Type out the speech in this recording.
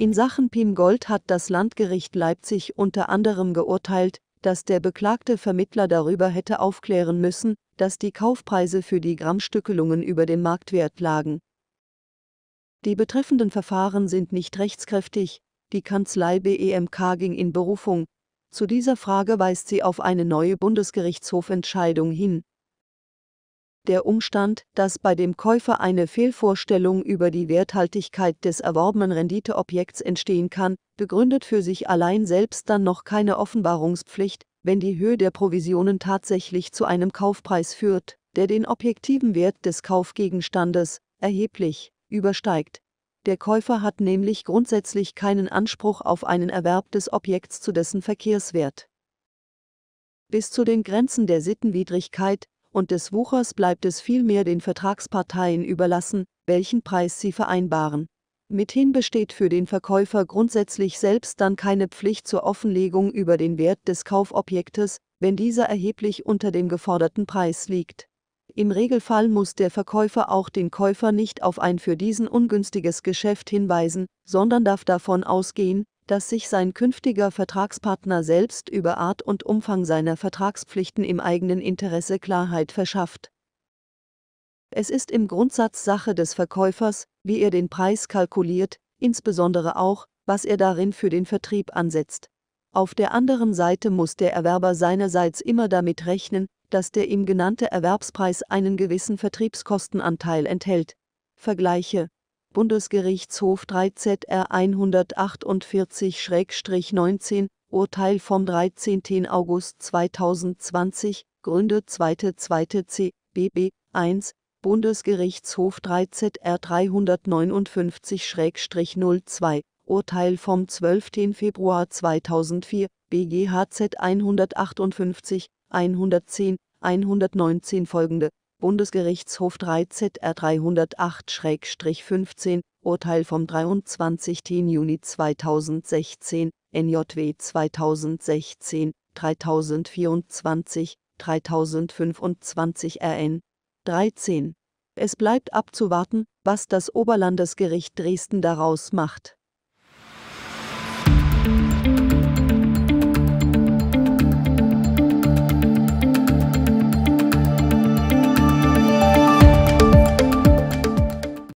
In Sachen PIM Gold hat das Landgericht Leipzig unter anderem geurteilt, dass der beklagte Vermittler darüber hätte aufklären müssen, dass die Kaufpreise für die Grammstückelungen über dem Marktwert lagen. Die betreffenden Verfahren sind nicht rechtskräftig, die Kanzlei BEMK ging in Berufung. Zu dieser Frage weist sie auf eine neue Bundesgerichtshofentscheidung hin. Der Umstand, dass bei dem Käufer eine Fehlvorstellung über die Werthaltigkeit des erworbenen Renditeobjekts entstehen kann, begründet für sich allein selbst dann noch keine Offenbarungspflicht, wenn die Höhe der Provisionen tatsächlich zu einem Kaufpreis führt, der den objektiven Wert des Kaufgegenstandes erheblich übersteigt. Der Käufer hat nämlich grundsätzlich keinen Anspruch auf einen Erwerb des Objekts zu dessen Verkehrswert. Bis zu den Grenzen der Sittenwidrigkeit und des Wuchers bleibt es vielmehr den Vertragsparteien überlassen, welchen Preis sie vereinbaren. Mithin besteht für den Verkäufer grundsätzlich selbst dann keine Pflicht zur Offenlegung über den Wert des Kaufobjektes, wenn dieser erheblich unter dem geforderten Preis liegt. Im Regelfall muss der Verkäufer auch den Käufer nicht auf ein für diesen ungünstiges Geschäft hinweisen, sondern darf davon ausgehen, dass sich sein künftiger Vertragspartner selbst über Art und Umfang seiner Vertragspflichten im eigenen Interesse Klarheit verschafft. Es ist im Grundsatz Sache des Verkäufers, wie er den Preis kalkuliert, insbesondere auch, was er darin für den Vertrieb ansetzt. Auf der anderen Seite muss der Erwerber seinerseits immer damit rechnen, dass der ihm genannte Erwerbspreis einen gewissen Vertriebskostenanteil enthält. Vergleiche Bundesgerichtshof 3 ZR 148-19 Urteil vom 13. August 2020 Gründe 2.2. C BB 1 Bundesgerichtshof 3 ZR 359-02 Urteil vom 12. Februar 2004 BGHZ 158 110 119 folgende Bundesgerichtshof 3 ZR 308-15, Urteil vom 23. Juni 2016, NJW 2016, 3024, 3025 RN 13. Es bleibt abzuwarten, was das Oberlandesgericht Dresden daraus macht.